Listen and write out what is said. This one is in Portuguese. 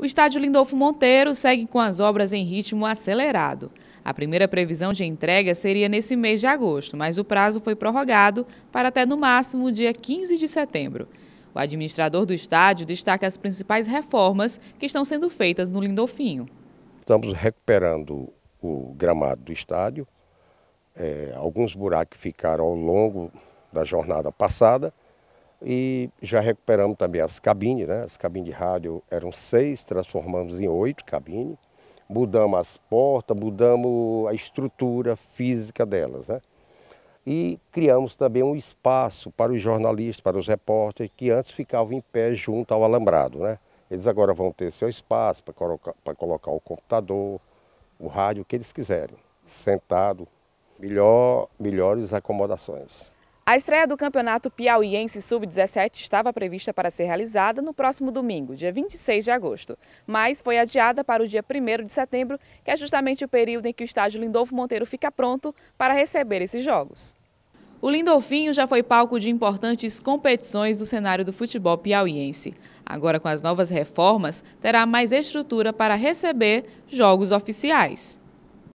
O estádio Lindolfo Monteiro segue com as obras em ritmo acelerado. A primeira previsão de entrega seria nesse mês de agosto, mas o prazo foi prorrogado para até no máximo dia 15 de setembro. O administrador do estádio destaca as principais reformas que estão sendo feitas no Lindolfinho. Estamos recuperando o gramado do estádio. É, alguns buracos ficaram ao longo da jornada passada. E já recuperamos também as cabines, né? As cabines de rádio eram seis, transformamos em oito cabines. Mudamos as portas, mudamos a estrutura física delas, né? E criamos também um espaço para os jornalistas, para os repórteres que antes ficavam em pé junto ao alambrado, né? Eles agora vão ter seu espaço para colocar, colocar o computador, o rádio, o que eles quiserem, sentado, melhor, melhores acomodações. A estreia do Campeonato Piauiense Sub-17 estava prevista para ser realizada no próximo domingo, dia 26 de agosto, mas foi adiada para o dia 1 de setembro, que é justamente o período em que o estádio Lindolfo Monteiro fica pronto para receber esses jogos. O Lindolfinho já foi palco de importantes competições do cenário do futebol piauiense. Agora, com as novas reformas, terá mais estrutura para receber jogos oficiais.